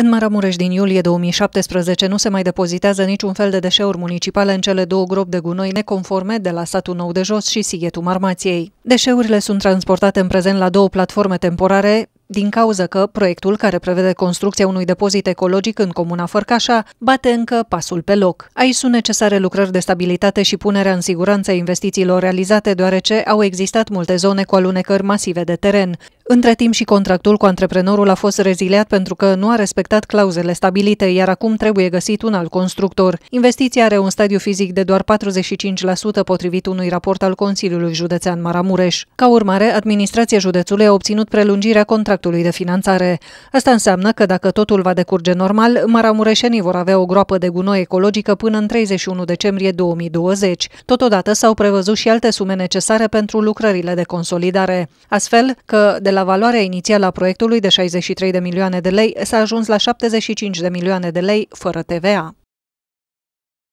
În Maramureș din iulie 2017 nu se mai depozitează niciun fel de deșeuri municipale în cele două gropi de gunoi neconforme de la satul Nou de Jos și Sighetul Marmației. Deșeurile sunt transportate în prezent la două platforme temporare, din cauza că proiectul care prevede construcția unui depozit ecologic în comuna Fărcașa bate încă pasul pe loc. Aici sunt necesare lucrări de stabilitate și punerea în siguranță investițiilor realizate, deoarece au existat multe zone cu alunecări masive de teren. Între timp și contractul cu antreprenorul a fost reziliat pentru că nu a respectat clauzele stabilite, iar acum trebuie găsit un alt constructor. Investiția are un stadiu fizic de doar 45% potrivit unui raport al Consiliului Județean Maramureș. Ca urmare, administrația județului a obținut prelungirea contractului de finanțare. Asta înseamnă că dacă totul va decurge normal, maramureșenii vor avea o groapă de gunoi ecologică până în 31 decembrie 2020. Totodată s-au prevăzut și alte sume necesare pentru lucrările de consolidare. Astfel că de la la valoarea inițială a proiectului de 63 de milioane de lei s-a ajuns la 75 de milioane de lei fără TVA.